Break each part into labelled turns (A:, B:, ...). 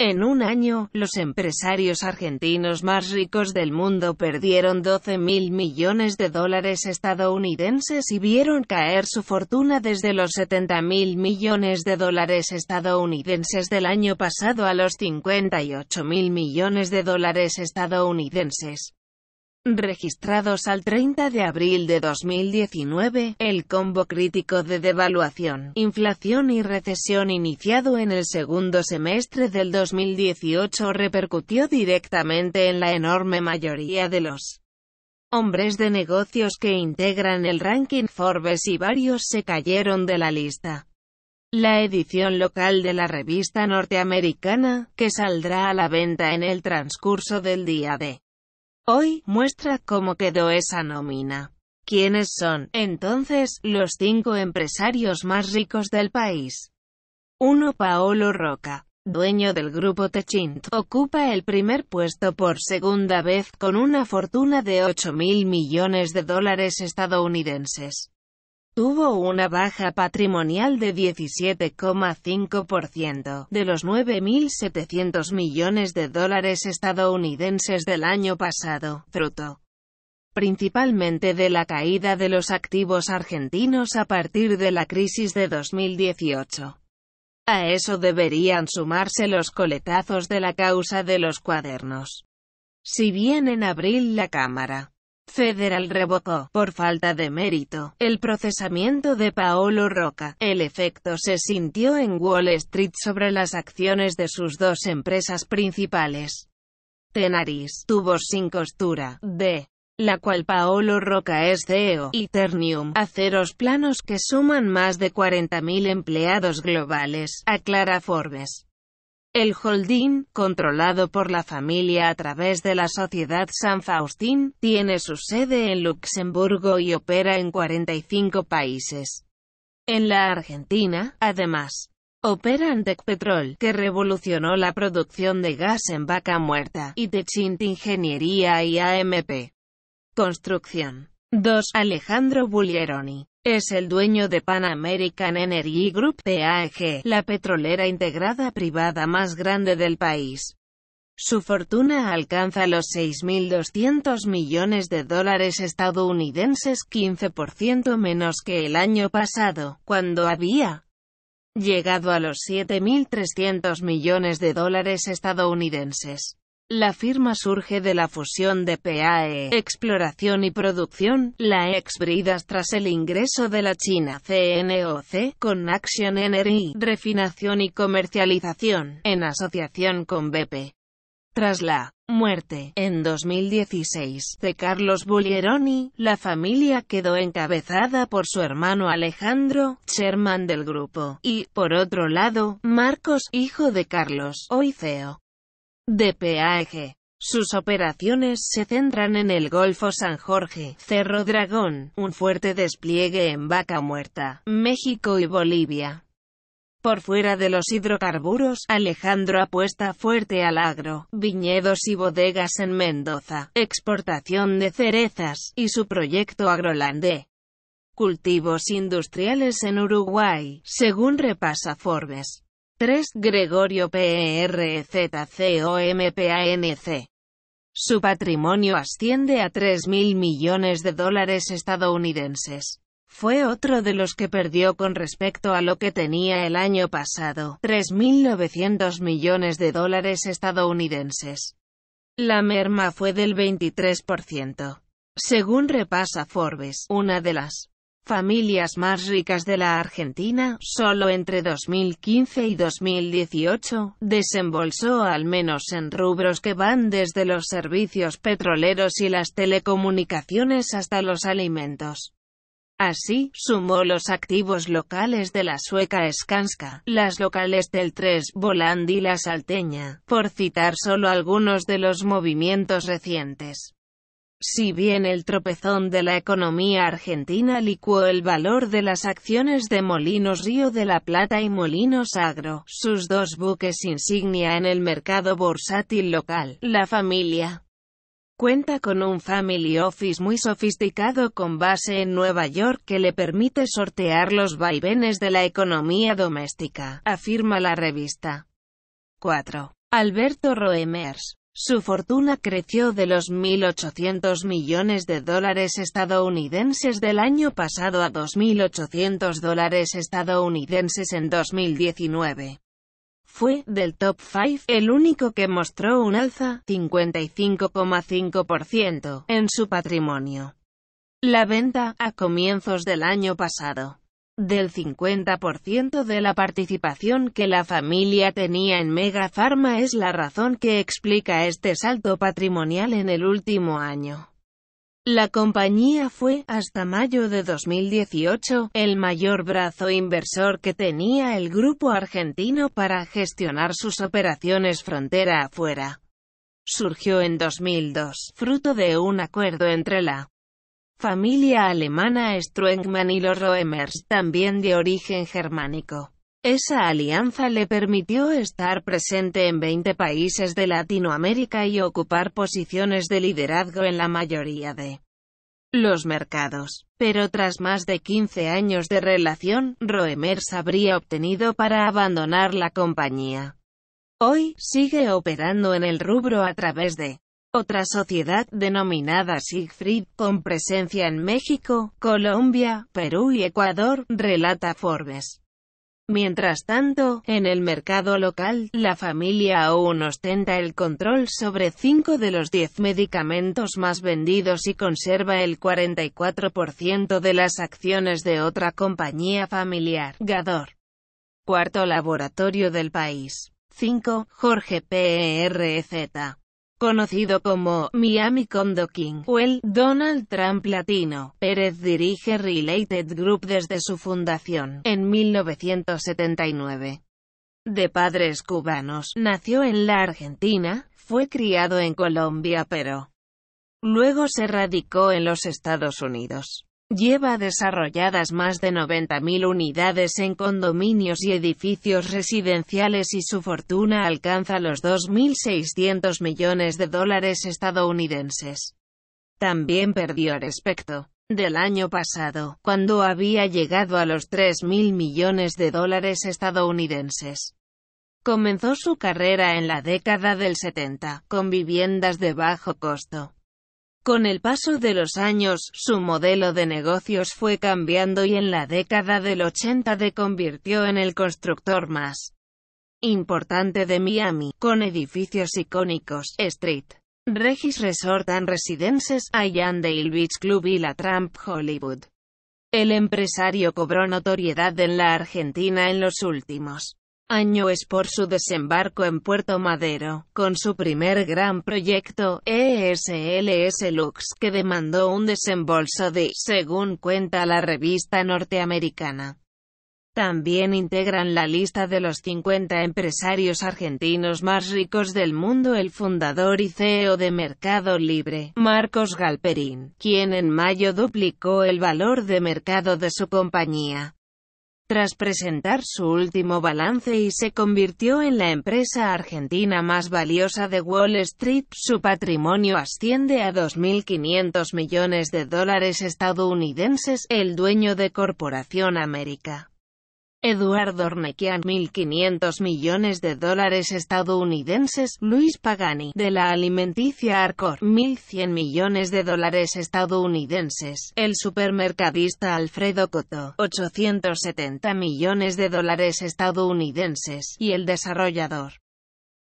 A: En un año, los empresarios argentinos más ricos del mundo perdieron 12 mil millones de dólares estadounidenses y vieron caer su fortuna desde los 70 mil millones de dólares estadounidenses del año pasado a los 58 mil millones de dólares estadounidenses registrados al 30 de abril de 2019, el combo crítico de devaluación, inflación y recesión iniciado en el segundo semestre del 2018 repercutió directamente en la enorme mayoría de los hombres de negocios que integran el ranking Forbes y varios se cayeron de la lista. La edición local de la revista norteamericana, que saldrá a la venta en el transcurso del día de Hoy, muestra cómo quedó esa nómina. ¿Quiénes son, entonces, los cinco empresarios más ricos del país? 1. Paolo Roca, dueño del grupo Techint, ocupa el primer puesto por segunda vez con una fortuna de 8 mil millones de dólares estadounidenses. Tuvo una baja patrimonial de 17,5% de los 9.700 millones de dólares estadounidenses del año pasado, fruto principalmente de la caída de los activos argentinos a partir de la crisis de 2018. A eso deberían sumarse los coletazos de la causa de los cuadernos. Si bien en abril la Cámara Federal revocó, por falta de mérito, el procesamiento de Paolo Roca. El efecto se sintió en Wall Street sobre las acciones de sus dos empresas principales. Tenaris, tubos sin costura, de la cual Paolo Roca es CEO, y Ternium, aceros planos que suman más de 40.000 empleados globales, aclara Forbes. El holding, controlado por la familia a través de la Sociedad San Faustín, tiene su sede en Luxemburgo y opera en 45 países. En la Argentina, además, opera Petrol, que revolucionó la producción de gas en vaca muerta, y Techint Ingeniería y AMP. Construcción. 2. Alejandro Bullieroni. Es el dueño de Pan American Energy Group PAG, la petrolera integrada privada más grande del país. Su fortuna alcanza los 6.200 millones de dólares estadounidenses, 15% menos que el año pasado, cuando había llegado a los 7.300 millones de dólares estadounidenses. La firma surge de la fusión de PAE, Exploración y Producción, la ex-Bridas tras el ingreso de la China CNOC, con Action Energy, Refinación y Comercialización, en asociación con BP. Tras la muerte, en 2016, de Carlos Bulleroni, la familia quedó encabezada por su hermano Alejandro, chairman del grupo, y, por otro lado, Marcos, hijo de Carlos, hoy CEO de Sus operaciones se centran en el Golfo San Jorge, Cerro Dragón, un fuerte despliegue en Vaca Muerta, México y Bolivia. Por fuera de los hidrocarburos, Alejandro apuesta fuerte al agro, viñedos y bodegas en Mendoza, exportación de cerezas, y su proyecto agrolandé. Cultivos industriales en Uruguay, según repasa Forbes. 3. Gregorio PERZCOMPANC. Su patrimonio asciende a 3.000 millones de dólares estadounidenses. Fue otro de los que perdió con respecto a lo que tenía el año pasado, 3.900 millones de dólares estadounidenses. La merma fue del 23%. Según repasa Forbes, una de las familias más ricas de la Argentina, solo entre 2015 y 2018, desembolsó al menos en rubros que van desde los servicios petroleros y las telecomunicaciones hasta los alimentos. Así, sumó los activos locales de la sueca Skanska, las locales del 3 Voland y la Salteña, por citar solo algunos de los movimientos recientes. Si bien el tropezón de la economía argentina licuó el valor de las acciones de Molinos Río de la Plata y Molinos Agro, sus dos buques insignia en el mercado bursátil local, la familia cuenta con un family office muy sofisticado con base en Nueva York que le permite sortear los vaivenes de la economía doméstica, afirma la revista. 4. Alberto Roemers su fortuna creció de los 1.800 millones de dólares estadounidenses del año pasado a 2.800 dólares estadounidenses en 2019. Fue, del top 5, el único que mostró un alza, 55,5%, en su patrimonio. La venta, a comienzos del año pasado, del 50% de la participación que la familia tenía en Mega Pharma es la razón que explica este salto patrimonial en el último año. La compañía fue, hasta mayo de 2018, el mayor brazo inversor que tenía el grupo argentino para gestionar sus operaciones frontera afuera. Surgió en 2002, fruto de un acuerdo entre la familia alemana Strengman y los Roemers, también de origen germánico. Esa alianza le permitió estar presente en 20 países de Latinoamérica y ocupar posiciones de liderazgo en la mayoría de los mercados. Pero tras más de 15 años de relación, Roemers habría obtenido para abandonar la compañía. Hoy, sigue operando en el rubro a través de otra sociedad denominada Siegfried, con presencia en México, Colombia, Perú y Ecuador, relata Forbes. Mientras tanto, en el mercado local, la familia aún ostenta el control sobre 5 de los 10 medicamentos más vendidos y conserva el 44% de las acciones de otra compañía familiar, Gador. Cuarto laboratorio del país. 5. Jorge PERZ. E Conocido como Miami Condo King, o el Donald Trump Latino, Pérez dirige Related Group desde su fundación, en 1979. De padres cubanos, nació en la Argentina, fue criado en Colombia pero luego se radicó en los Estados Unidos. Lleva desarrolladas más de 90.000 unidades en condominios y edificios residenciales y su fortuna alcanza los 2.600 millones de dólares estadounidenses. También perdió respecto del año pasado, cuando había llegado a los 3.000 millones de dólares estadounidenses. Comenzó su carrera en la década del 70, con viviendas de bajo costo con el paso de los años, su modelo de negocios fue cambiando y en la década del 80 se convirtió en el constructor más importante de Miami, con edificios icónicos, Street, Regis Resort and Residences, allandale Beach Club y la Trump Hollywood. El empresario cobró notoriedad en la Argentina en los últimos año es por su desembarco en Puerto Madero, con su primer gran proyecto, ESLS Lux, que demandó un desembolso de, según cuenta la revista norteamericana. También integran la lista de los 50 empresarios argentinos más ricos del mundo el fundador y CEO de Mercado Libre, Marcos Galperín, quien en mayo duplicó el valor de mercado de su compañía tras presentar su último balance y se convirtió en la empresa argentina más valiosa de Wall Street. Su patrimonio asciende a 2.500 millones de dólares estadounidenses, el dueño de Corporación América. Eduardo Ornequian 1.500 millones de dólares estadounidenses, Luis Pagani, de la alimenticia Arcor, 1.100 millones de dólares estadounidenses, el supermercadista Alfredo Coto, 870 millones de dólares estadounidenses, y el desarrollador.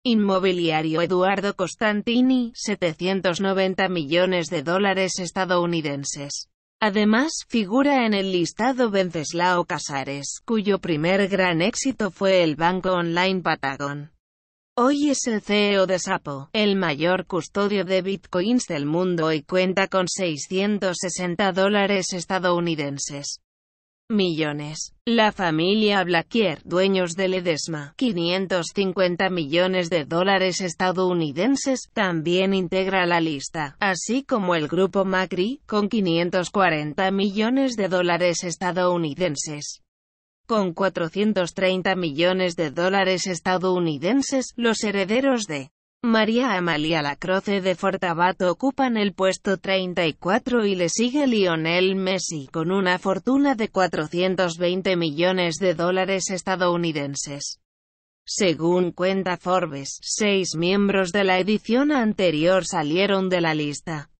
A: Inmobiliario Eduardo Costantini, 790 millones de dólares estadounidenses. Además, figura en el listado Venceslao Casares, cuyo primer gran éxito fue el banco online Patagon. Hoy es el CEO de Sapo, el mayor custodio de bitcoins del mundo y cuenta con 660 dólares estadounidenses millones. La familia Blackier, dueños de Ledesma, 550 millones de dólares estadounidenses, también integra la lista, así como el grupo Macri, con 540 millones de dólares estadounidenses. Con 430 millones de dólares estadounidenses, los herederos de María Amalia Lacroce de Fortabat ocupan el puesto 34 y le sigue Lionel Messi con una fortuna de 420 millones de dólares estadounidenses. Según cuenta Forbes, seis miembros de la edición anterior salieron de la lista.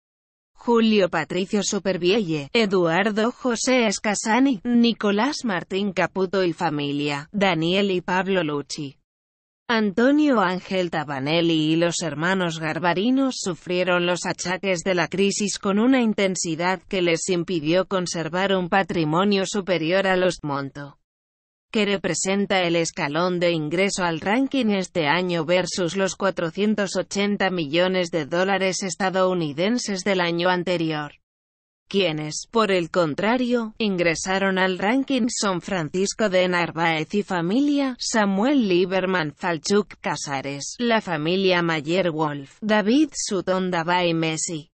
A: Julio Patricio Supervielle, Eduardo José Escasani, Nicolás Martín Caputo y familia, Daniel y Pablo Lucci. Antonio Ángel Tabanelli y los hermanos Garbarinos sufrieron los achaques de la crisis con una intensidad que les impidió conservar un patrimonio superior a los monto que representa el escalón de ingreso al ranking este año versus los 480 millones de dólares estadounidenses del año anterior. Quienes, por el contrario, ingresaron al ranking son Francisco de Narváez y familia, Samuel Lieberman Falchuk Casares, la familia Mayer Wolf, David Sutton y Messi.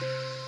A: thank you